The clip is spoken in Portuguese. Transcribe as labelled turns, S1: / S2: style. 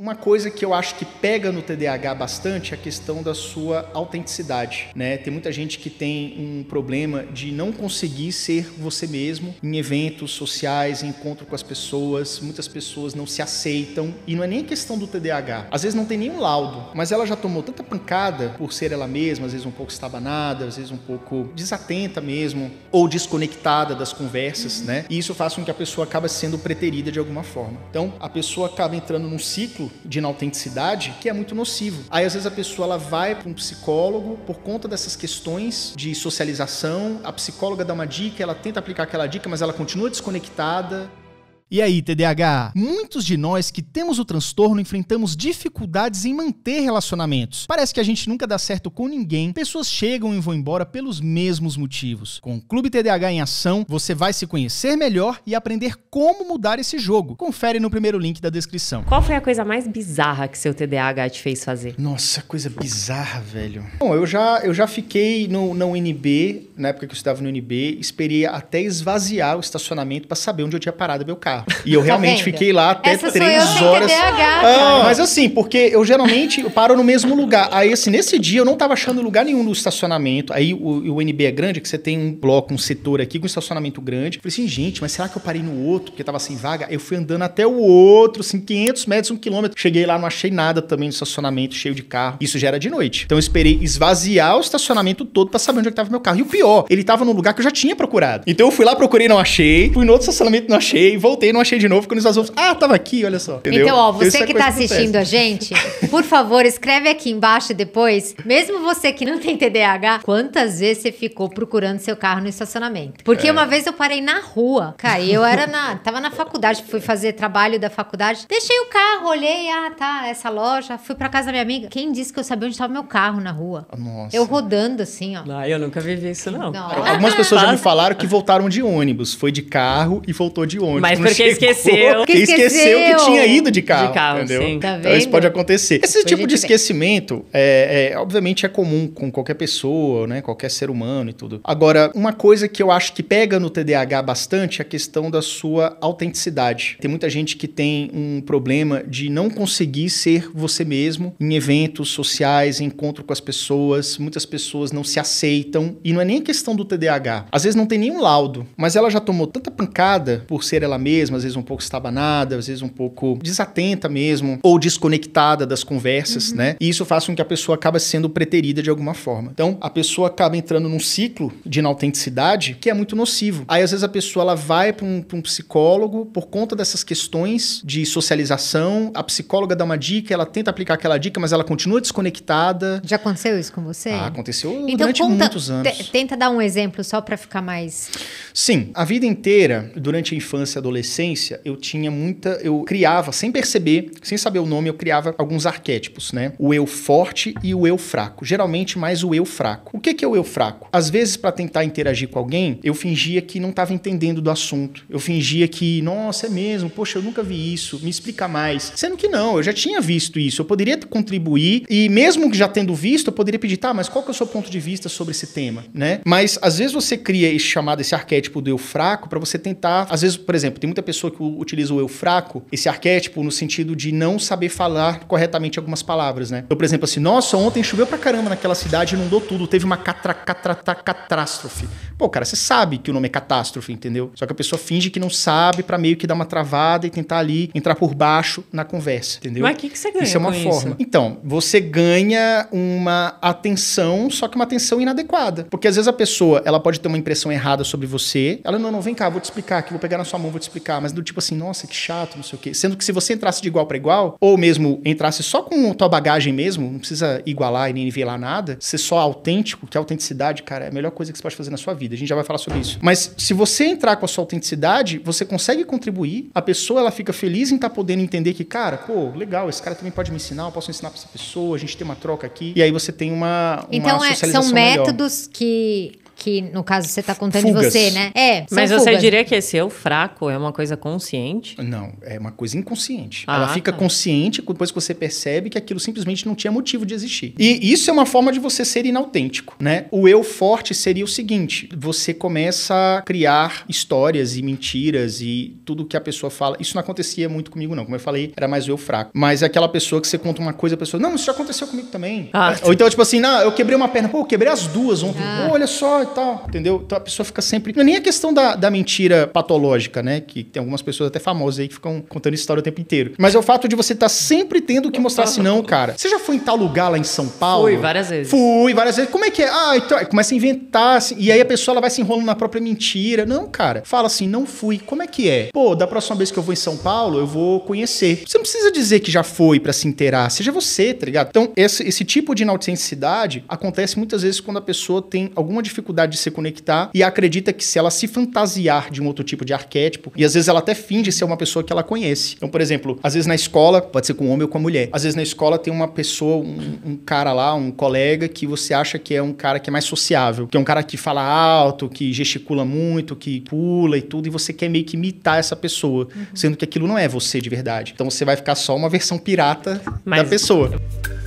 S1: Uma coisa que eu acho que pega no TDAH bastante é a questão da sua autenticidade, né? Tem muita gente que tem um problema de não conseguir ser você mesmo em eventos sociais, em encontro com as pessoas, muitas pessoas não se aceitam e não é nem questão do TDAH. Às vezes não tem nenhum laudo, mas ela já tomou tanta pancada por ser ela mesma, às vezes um pouco estabanada, às vezes um pouco desatenta mesmo ou desconectada das conversas, né? E isso faz com que a pessoa acabe sendo preterida de alguma forma. Então, a pessoa acaba entrando num ciclo de inautenticidade que é muito nocivo. Aí às vezes a pessoa ela vai para um psicólogo por conta dessas questões de socialização, a psicóloga dá uma dica, ela tenta aplicar aquela dica, mas ela continua desconectada, e aí, TDAH? Muitos de nós que temos o transtorno enfrentamos dificuldades em manter relacionamentos. Parece que a gente nunca dá certo com ninguém, pessoas chegam e vão embora pelos mesmos motivos. Com o Clube TDAH em ação, você vai se conhecer melhor e aprender como mudar esse jogo. Confere no primeiro link da descrição. Qual foi a coisa mais bizarra que seu TDAH te fez fazer? Nossa, coisa bizarra, velho. Bom, eu já, eu já fiquei no, na UNB, na época que eu estava no UNB, esperei até esvaziar o estacionamento para saber onde eu tinha parado meu carro. E eu tá realmente fiquei lá até Essa três sou eu horas. Sem TDAH, mas assim, porque eu geralmente paro no mesmo lugar. Aí, assim, nesse dia eu não estava achando lugar nenhum no estacionamento. Aí o, o NB é grande, que você tem um bloco, um setor aqui com estacionamento grande. falei assim, gente, mas será que eu parei no outro, porque estava sem vaga? Eu fui andando até o outro, assim, 500 metros, um quilômetro. Cheguei lá, não achei nada também no estacionamento, cheio de carro. Isso já era de noite. Então eu esperei esvaziar o estacionamento todo para saber onde é estava meu carro. E o pior, ele estava num lugar que eu já tinha procurado. Então eu fui lá, procurei, não achei. Fui no outro estacionamento, não achei. Voltei não achei de novo. Quando nós vamos, ah, tava aqui, olha só. Entendeu? Então, ó, você Isso é que é tá assistindo a gente, por favor, escreve aqui embaixo depois, mesmo você que não tem TDAH, quantas vezes você ficou procurando seu carro no estacionamento? Porque é. uma vez eu parei na rua, cara, eu era na, tava na faculdade, fui fazer trabalho da faculdade, deixei o carro, olhei, ah, tá, essa loja, fui pra casa da minha amiga. Quem disse que eu sabia onde tava meu carro na rua? Nossa. Eu rodando assim, ó. Ah, eu nunca vivi isso, não. não. Algumas pessoas já me falaram que voltaram de ônibus. Foi de carro e voltou de ônibus. Mas porque porque esqueceu. Porque esqueceu. que tinha ido de carro. De carro, entendeu? Sim. Então tá então isso pode acontecer. Esse Foi tipo de esquecimento, é, é, obviamente, é comum com qualquer pessoa, né? Qualquer ser humano e tudo. Agora, uma coisa que eu acho que pega no TDAH bastante é a questão da sua autenticidade. Tem muita gente que tem um problema de não conseguir ser você mesmo em eventos sociais, em encontro com as pessoas. Muitas pessoas não se aceitam. E não é nem questão do TDAH. Às vezes não tem nenhum laudo, mas ela já tomou tanta pancada por ser ela mesma às vezes um pouco estabanada, às vezes um pouco desatenta mesmo, ou desconectada das conversas, uhum. né? E isso faz com que a pessoa acabe sendo preterida de alguma forma. Então, a pessoa acaba entrando num ciclo de inautenticidade que é muito nocivo. Aí, às vezes, a pessoa ela vai para um, um, psicólogo por conta dessas questões de socialização, a psicóloga dá uma dica, ela tenta aplicar aquela dica, mas ela continua desconectada. Já aconteceu isso com você? Ah, aconteceu então, durante conta, muitos anos. Tenta dar um exemplo só para ficar mais... Sim. A vida inteira, durante a infância e adolescência, adolescência, eu tinha muita. Eu criava, sem perceber, sem saber o nome, eu criava alguns arquétipos, né? O eu forte e o eu fraco. Geralmente mais o eu fraco. O que, que é o eu fraco? Às vezes, para tentar interagir com alguém, eu fingia que não estava entendendo do assunto. Eu fingia que, nossa, é mesmo, poxa, eu nunca vi isso, me explica mais. Sendo que não, eu já tinha visto isso, eu poderia contribuir e mesmo que já tendo visto, eu poderia pedir, tá, mas qual que é o seu ponto de vista sobre esse tema, né? Mas às vezes você cria esse chamado, esse arquétipo do eu fraco para você tentar, às vezes, por exemplo, tem muita muita pessoa que utiliza o eu fraco, esse arquétipo, no sentido de não saber falar corretamente algumas palavras, né? Então, por exemplo, assim, nossa, ontem choveu pra caramba naquela cidade, inundou tudo, teve uma catra, catra, catástrofe. Pô, cara, você sabe que o nome é catástrofe, entendeu? Só que a pessoa finge que não sabe para meio que dar uma travada e tentar ali entrar por baixo na conversa, entendeu? Mas o que, que você ganha? Isso é uma forma. Isso? Então, você ganha uma atenção, só que uma atenção inadequada. Porque às vezes a pessoa, ela pode ter uma impressão errada sobre você, ela, não, não, vem cá, vou te explicar aqui, vou pegar na sua mão, vou te explicar mas do tipo assim, nossa, que chato, não sei o quê. Sendo que se você entrasse de igual para igual, ou mesmo entrasse só com tua bagagem mesmo, não precisa igualar e nem nivelar nada, ser só autêntico, que a autenticidade, cara, é a melhor coisa que você pode fazer na sua vida. A gente já vai falar sobre isso. Mas se você entrar com a sua autenticidade, você consegue contribuir, a pessoa ela fica feliz em estar tá podendo entender que, cara, pô, legal, esse cara também pode me ensinar, eu posso ensinar para essa pessoa, a gente tem uma troca aqui, e aí você tem uma, uma então, é, são métodos melhor. que que no caso você está contando Fugas. de você, né? É. Mas fugas. você diria que esse eu fraco é uma coisa consciente? Não, é uma coisa inconsciente. Ah, Ela fica tá. consciente depois que você percebe que aquilo simplesmente não tinha motivo de existir. E isso é uma forma de você ser inautêntico, né? O eu forte seria o seguinte: você começa a criar histórias e mentiras e tudo que a pessoa fala. Isso não acontecia muito comigo, não. Como eu falei, era mais o eu fraco. Mas é aquela pessoa que você conta uma coisa, a pessoa, não, isso já aconteceu comigo também. Ah, Ou então, tipo assim, não, eu quebrei uma perna, pô, eu quebrei as duas ontem. Ah. Pô, olha só, tal, entendeu? Então a pessoa fica sempre. Não é nem a questão da, da mentira patológica, né? Que tem algumas pessoas até famosas aí que ficam contando história o tempo inteiro. Mas é o fato de você estar tá sempre tendo que mostrar assim, não, cara. Você já foi em tal lugar lá em São Paulo? Fui várias vezes. Fui várias vezes. Como é que é? Ah, então. Começa a inventar, assim, e aí a pessoa ela vai se enrolando na própria mentira. Não, cara. Fala assim, não fui. Como é que é? Pô, da próxima vez que eu vou em São Paulo, eu vou conhecer. Você não precisa dizer que já foi para se inteirar. Seja você, tá ligado? Então, esse, esse tipo de inautenticidade acontece muitas vezes quando a pessoa tem alguma dificuldade de se conectar e acredita que se ela se fantasiar de um outro tipo de arquétipo, e às vezes ela até finge ser uma pessoa que ela conhece. Então, por exemplo, às vezes na escola, pode ser com um homem ou com a mulher, às vezes na escola tem uma pessoa, um, um cara lá, um colega que você acha que é um cara que é mais sociável, que é um cara que fala alto, que gesticula muito, que pula e tudo, e você quer meio que imitar essa pessoa, uhum. sendo que aquilo não é você de verdade. Então você vai ficar só uma versão pirata Mas... da pessoa.